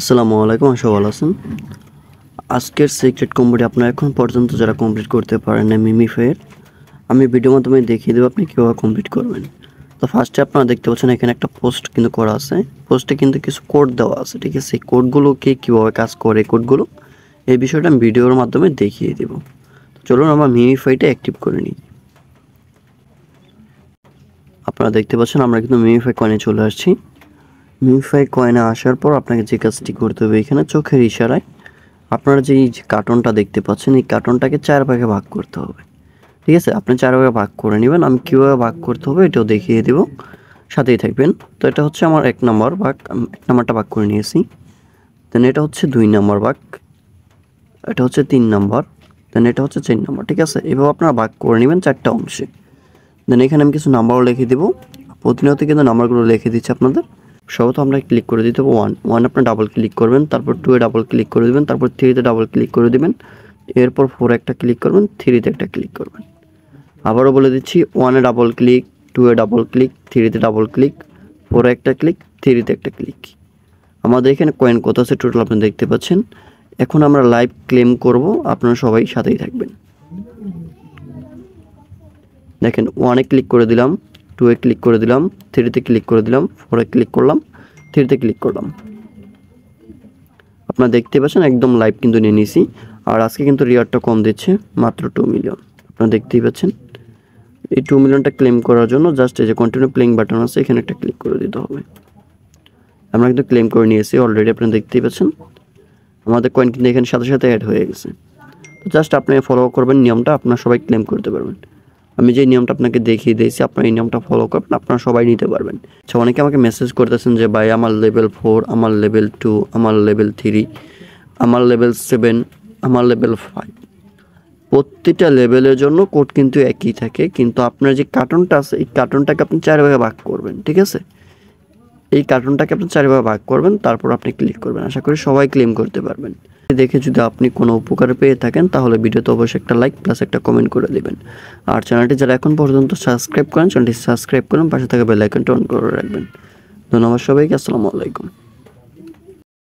আসসালামু আলাইকুম আশা ভালো আছেন আজকের সিক্রেট কম্বোটি আপনারা এখন পর্যন্ত যারা কমপ্লিট করতে পারেন না মিমিফের আমি ভিডিও মাধ্যমে দেখিয়ে দেবো আপনি কীভাবে কমপ্লিট করবেন তো ফার্স্টে আপনারা দেখতে পাচ্ছেন এখানে একটা পোস্ট কিন্তু করা আছে পোস্টে কিন্তু কিছু কোড দেওয়া আছে ঠিক আছে সেই কোডগুলোকে কীভাবে কাজ করে কোডগুলো এই বিষয়টা আমি ভিডিওর মাধ্যমে দেখিয়ে দেবো তো চলুন আমরা মিমিফাইটা অ্যাক্টিভ করে নিই আপনারা দেখতে পাচ্ছেন আমরা কিন্তু মিমিফাই কনে চলে আসছি মিউফাই কয়না আসার পর আপনাকে যে কাজটি করতে হবে এখানে চোখের ইশারায় আপনারা যে কার্টনটা দেখতে পাচ্ছেন এই কার্টনটাকে চার ভাগে ভাগ করতে হবে ঠিক আছে আপনি চার ভাগে ভাগ করে নেবেন আমি কীভাবে ভাগ করতে হবে এটাও দেখিয়ে দেব সাথেই থাকবেন তো এটা হচ্ছে আমার এক নম্বর ভাগ এক নম্বরটা ভাগ করে নিয়েছি দেন এটা হচ্ছে দুই নম্বর ভাগ এটা হচ্ছে তিন নম্বর দেন এটা হচ্ছে চার নম্বর ঠিক আছে এভাবে আপনারা ভাগ করে নেবেন চারটা অংশে দেন এখানে আমি কিছু নাম্বারও লিখে দেবো প্রতিনিয়ত কিন্তু নাম্বারগুলো লিখে দিচ্ছি আপনাদের সহত আমরা ক্লিক করে দিতে হবে ওয়ান ওয়ান আপনার ডাবল ক্লিক করবেন তারপর টু এ ডাবল ক্লিক করে দেবেন তারপর থ্রিতে ডাবল ক্লিক করে দেবেন এরপর ফোর একটা ক্লিক করবেন থ্রিতে একটা ক্লিক করবেন আবারও বলে দিচ্ছি ওয়ানে ডাবল ক্লিক টু এ ডাবল ক্লিক থ্রিতে ডাবল ক্লিক ফোরে একটা ক্লিক থ্রিতে একটা ক্লিক আমাদের এখানে কয়েন কত আছে টোটাল আপনি দেখতে পাচ্ছেন এখন আমরা লাইভ ক্লেম করব আপনারা সবাই সাথেই থাকবেন দেখেন ওয়ানে ক্লিক করে দিলাম টুয়ে ক্লিক করে দিলাম থ্রিতে ক্লিক করে দিলাম ফোরে ক্লিক করলাম থ্রিতে ক্লিক করলাম আপনারা দেখতে পাচ্ছেন একদম লাইভ কিন্তু নিয়ে নিয়েছি আর আজকে কিন্তু রিওয়ার্ডটা কম দিচ্ছে মাত্র টু মিলিয়ন আপনারা দেখতেই পাচ্ছেন এই টু মিলিয়নটা ক্লেম করার জন্য জাস্ট এই যে কন্টিনিউ প্লেইং বাটন আছে এখানে একটা ক্লিক করে দিতে হবে আমরা কিন্তু ক্লেম করে নিয়েছি অলরেডি আপনারা দেখতেই পাচ্ছেন আমাদের কয়েন কিন্তু এখানে সাথে সাথে অ্যাড হয়ে গেছে জাস্ট আপনি ফলো করবেন নিয়মটা আপনারা সবাই ক্লেম করতে পারবেন আমি যে নিয়মটা আপনাকে দেখিয়ে দিয়েছি আপনার এই নিয়মটা ফলো করবেন আপনারা সবাই নিতে পারবেন আচ্ছা অনেকে আমাকে মেসেজ করতেছেন যে ভাই আমার লেভেল ফোর আমার লেভেল টু আমার লেভেল থ্রি আমার লেভেল সেভেন আমার লেভেল ফাইভ প্রত্যেকটা লেভেলের জন্য কোড কিন্তু একই থাকে কিন্তু আপনার যে কার্টুনটা আছে এই কার্টুনটাকে আপনি চার ভাগে ভাগ করবেন ঠিক আছে এই কার্টুনটাকে আপনি চার ভাগে ভাগ করবেন তারপর আপনি ক্লিক করবেন আশা করি সবাই ক্লেম করতে পারবেন দেখে যদি আপনি কোনো উপকার পেয়ে থাকেন তাহলে ভিডিওতে অবশ্যই একটা লাইক প্লাস একটা কমেন্ট করে দেবেন আর চ্যানেলটি যারা এখন পর্যন্ত সাবস্ক্রাইব করেন চ্যানেলটি সাবস্ক্রাইব করুন পাশে থাকা বেলাইকনটা অন করে রাখবেন ধন্যবাদ সবাইকে আসসালামু আলাইকুম